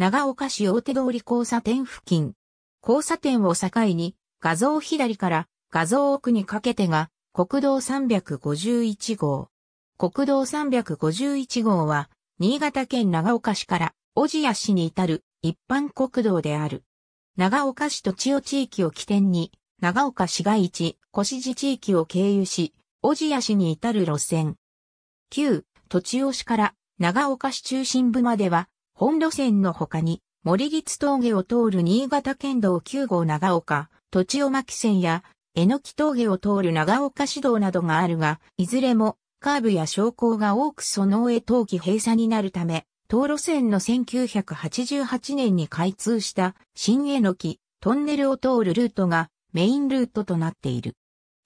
長岡市大手通り交差点付近。交差点を境に、画像左から画像奥にかけてが、国道351号。国道351号は、新潟県長岡市から小千谷市に至る一般国道である。長岡市と千代地域を起点に、長岡市街地、越路地域を経由し、小千谷市に至る路線。旧、栃尾市から長岡市中心部までは、本路線の他に、森立峠を通る新潟県道9号長岡、土地尾巻線や、えのき峠を通る長岡市道などがあるが、いずれも、カーブや昇降が多くその上冬季閉鎖になるため、道路線の1988年に開通した新えのきトンネルを通るルートがメインルートとなっている。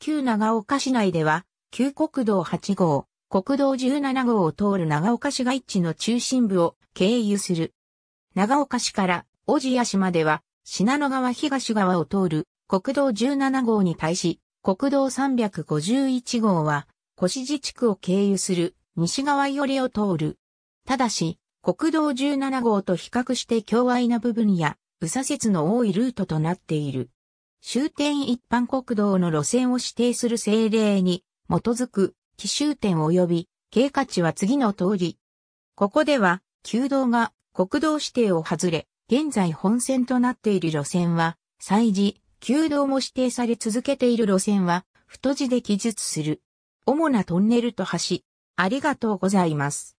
旧長岡市内では、旧国道8号、国道17号を通る長岡市街地の中心部を経由する。長岡市から小千谷市までは、信濃川東側を通る国道17号に対し、国道351号は、越地地区を経由する西側寄りを通る。ただし、国道17号と比較して強矮な部分や、右左折の多いルートとなっている。終点一般国道の路線を指定する政令に基づく奇襲点及び経過値は次の通り。ここでは、旧道が国道指定を外れ、現在本線となっている路線は、祭事、旧道も指定され続けている路線は、太字で記述する。主なトンネルと橋。ありがとうございます。